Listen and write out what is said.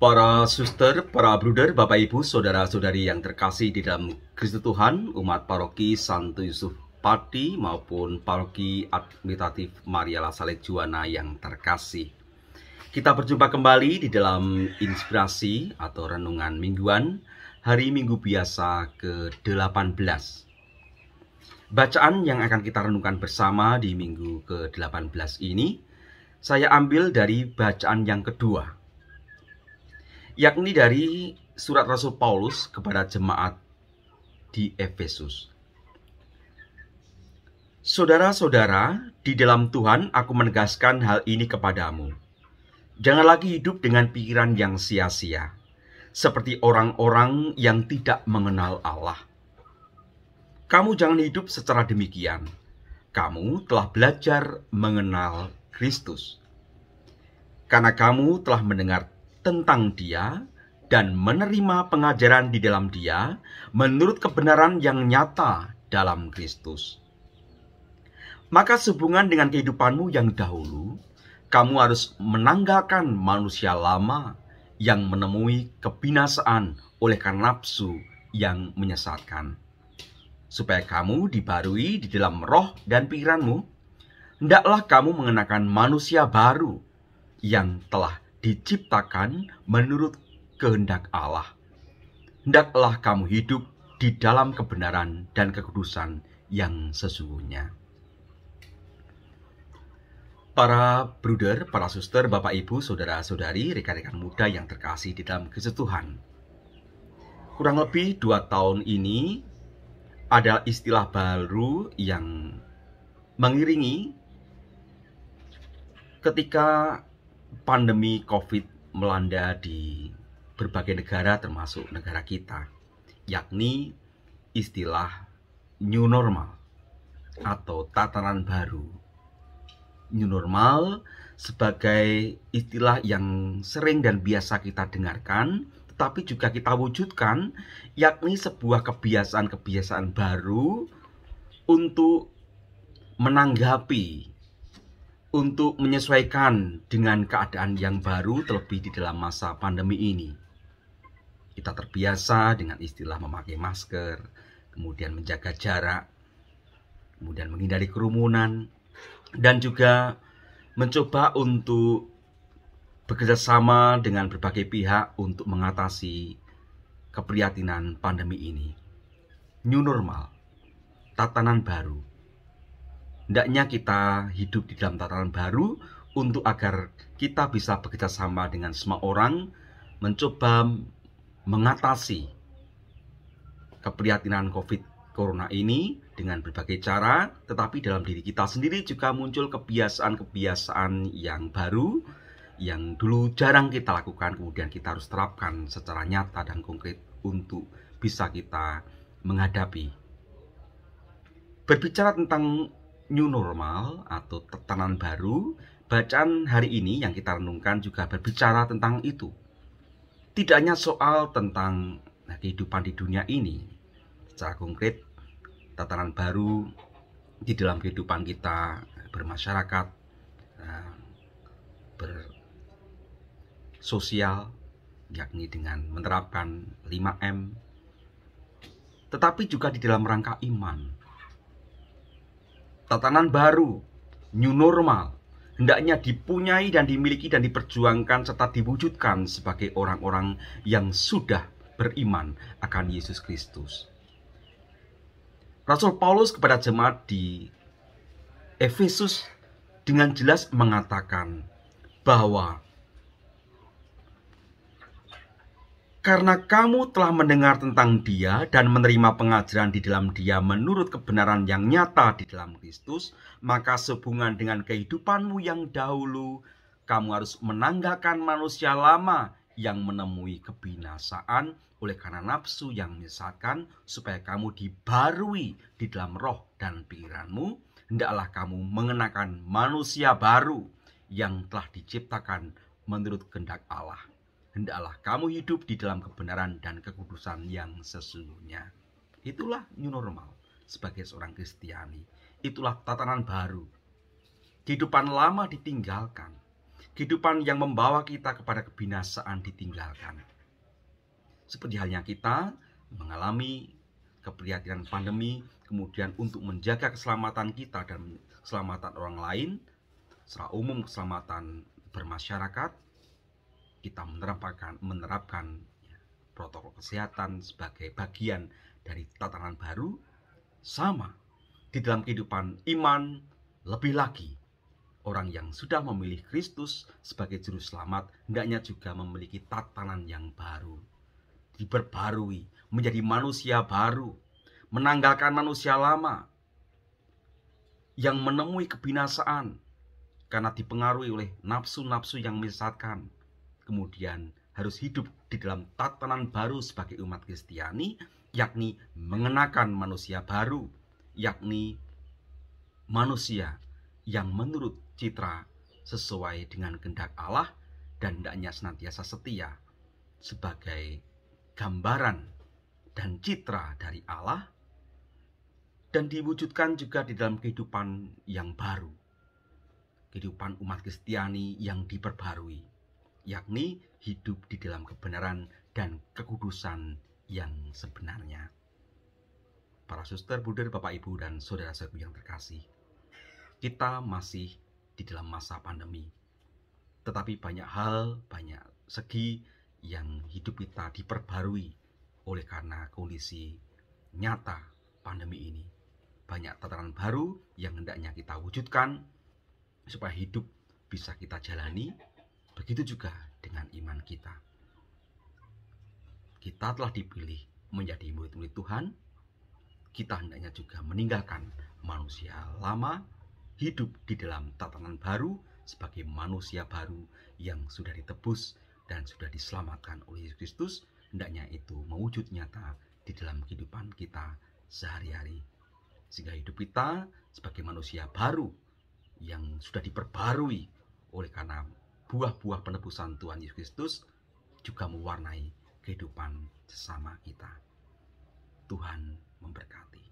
Para suster, para bruder, Bapak Ibu, Saudara-saudari yang terkasih di dalam Kristus Tuhan, umat paroki Santo Yusuf Pati maupun paroki Admitatif Maria Lasale Juana yang terkasih. Kita berjumpa kembali di dalam inspirasi atau renungan mingguan hari Minggu biasa ke-18. Bacaan yang akan kita renungkan bersama di minggu ke-18 ini saya ambil dari bacaan yang kedua yakni dari surat Rasul Paulus kepada jemaat di Efesus. Saudara-saudara, di dalam Tuhan aku menegaskan hal ini kepadamu. Jangan lagi hidup dengan pikiran yang sia-sia, seperti orang-orang yang tidak mengenal Allah. Kamu jangan hidup secara demikian. Kamu telah belajar mengenal Kristus. Karena kamu telah mendengar tentang Dia dan menerima pengajaran di dalam Dia menurut kebenaran yang nyata dalam Kristus. Maka sehubungan dengan kehidupanmu yang dahulu, kamu harus menanggalkan manusia lama yang menemui kebinasaan oleh karena nafsu yang menyesatkan. Supaya kamu dibarui di dalam roh dan pikiranmu, hendaklah kamu mengenakan manusia baru yang telah diciptakan menurut kehendak Allah. Hendaklah kamu hidup di dalam kebenaran dan kekudusan yang sesungguhnya. Para bruder, para suster, bapak ibu, saudara-saudari, rekan-rekan muda yang terkasih di dalam Kristus Tuhan. Kurang lebih dua tahun ini ada istilah baru yang mengiringi ketika pandemi COVID melanda di berbagai negara termasuk negara kita, yakni istilah new normal atau tatanan baru. New normal sebagai istilah yang sering dan biasa kita dengarkan, tetapi juga kita wujudkan, yakni sebuah kebiasaan-kebiasaan baru untuk menanggapi untuk menyesuaikan dengan keadaan yang baru terlebih di dalam masa pandemi ini. Kita terbiasa dengan istilah memakai masker, kemudian menjaga jarak, kemudian menghindari kerumunan, dan juga mencoba untuk bekerjasama dengan berbagai pihak untuk mengatasi keprihatinan pandemi ini. New normal, tatanan baru, Hendaknya kita hidup di dalam tataran baru untuk agar kita bisa bekerja sama dengan semua orang mencoba mengatasi keprihatinan COVID corona ini dengan berbagai cara, tetapi dalam diri kita sendiri juga muncul kebiasaan-kebiasaan yang baru yang dulu jarang kita lakukan, kemudian kita harus terapkan secara nyata dan konkret untuk bisa kita menghadapi. Berbicara tentang new normal atau tatanan baru, bacaan hari ini yang kita renungkan juga berbicara tentang itu. Tidak hanya soal tentang nah, kehidupan di dunia ini, secara konkret tatanan baru di dalam kehidupan kita bermasyarakat, eh, bersosial, yakni dengan menerapkan 5M, tetapi juga di dalam rangka iman tatanan baru, new normal, hendaknya dipunyai dan dimiliki dan diperjuangkan serta diwujudkan sebagai orang-orang yang sudah beriman akan Yesus Kristus. Rasul Paulus kepada jemaat di Efesus dengan jelas mengatakan bahwa karena kamu telah mendengar tentang Dia dan menerima pengajaran di dalam Dia menurut kebenaran yang nyata di dalam Kristus, maka sehubungan dengan kehidupanmu yang dahulu, kamu harus menanggalkan manusia lama yang menemui kebinasaan oleh karena nafsu yang menyesatkan, supaya kamu dibarui di dalam roh dan pikiranmu. Hendaklah kamu mengenakan manusia baru yang telah diciptakan menurut kehendak Allah hendaklah kamu hidup di dalam kebenaran dan kekudusan yang sesungguhnya. Itulah new normal sebagai seorang Kristiani. Itulah tatanan baru. Kehidupan lama ditinggalkan. Kehidupan yang membawa kita kepada kebinasaan ditinggalkan. Seperti halnya kita mengalami keprihatinan pandemi, kemudian untuk menjaga keselamatan kita dan keselamatan orang lain, secara umum keselamatan bermasyarakat, kita menerapkan menerapkan ya, protokol kesehatan sebagai bagian dari tatanan baru sama di dalam kehidupan iman lebih lagi orang yang sudah memilih Kristus sebagai juru selamat hendaknya juga memiliki tatanan yang baru diperbarui menjadi manusia baru menanggalkan manusia lama yang menemui kebinasaan karena dipengaruhi oleh nafsu-nafsu yang menyesatkan kemudian harus hidup di dalam tatanan baru sebagai umat Kristiani, yakni mengenakan manusia baru, yakni manusia yang menurut citra sesuai dengan kehendak Allah dan hendaknya senantiasa setia sebagai gambaran dan citra dari Allah dan diwujudkan juga di dalam kehidupan yang baru kehidupan umat Kristiani yang diperbarui yakni hidup di dalam kebenaran dan kekudusan yang sebenarnya. Para suster, buder, bapak, ibu, dan saudara saudara yang terkasih, kita masih di dalam masa pandemi. Tetapi banyak hal, banyak segi yang hidup kita diperbarui oleh karena kondisi nyata pandemi ini. Banyak tataran baru yang hendaknya kita wujudkan supaya hidup bisa kita jalani Begitu juga dengan iman kita. Kita telah dipilih menjadi murid-murid Tuhan. Kita hendaknya juga meninggalkan manusia lama, hidup di dalam tatanan baru sebagai manusia baru yang sudah ditebus dan sudah diselamatkan oleh Yesus Kristus. Hendaknya itu mewujud nyata di dalam kehidupan kita sehari-hari. Sehingga hidup kita sebagai manusia baru yang sudah diperbarui oleh karena buah-buah penebusan Tuhan Yesus Kristus juga mewarnai kehidupan sesama kita. Tuhan memberkati.